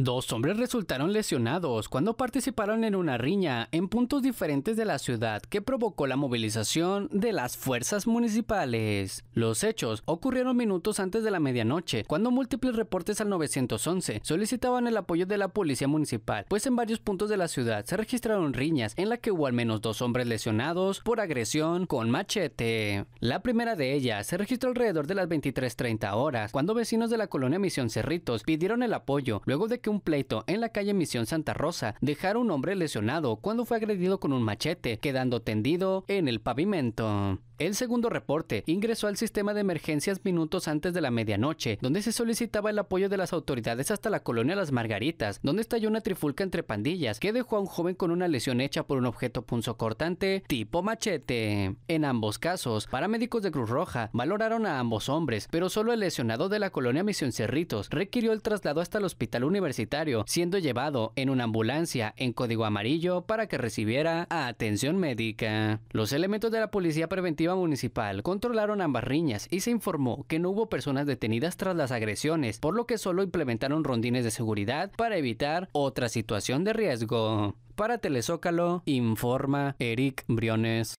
Dos hombres resultaron lesionados cuando participaron en una riña en puntos diferentes de la ciudad que provocó la movilización de las fuerzas municipales. Los hechos ocurrieron minutos antes de la medianoche, cuando múltiples reportes al 911 solicitaban el apoyo de la policía municipal, pues en varios puntos de la ciudad se registraron riñas en la que hubo al menos dos hombres lesionados por agresión con machete. La primera de ellas se registró alrededor de las 23.30 horas, cuando vecinos de la colonia Misión Cerritos pidieron el apoyo luego de que un pleito en la calle Misión Santa Rosa dejaron un hombre lesionado cuando fue agredido con un machete, quedando tendido en el pavimento. El segundo reporte ingresó al sistema de emergencias minutos antes de la medianoche, donde se solicitaba el apoyo de las autoridades hasta la colonia Las Margaritas, donde estalló una trifulca entre pandillas que dejó a un joven con una lesión hecha por un objeto punzocortante tipo machete. En ambos casos, paramédicos de Cruz Roja valoraron a ambos hombres, pero solo el lesionado de la colonia Misión Cerritos requirió el traslado hasta el hospital universitario universitario, siendo llevado en una ambulancia en código amarillo para que recibiera atención médica. Los elementos de la Policía Preventiva Municipal controlaron ambas riñas y se informó que no hubo personas detenidas tras las agresiones, por lo que solo implementaron rondines de seguridad para evitar otra situación de riesgo. Para Telezócalo, informa Eric Briones.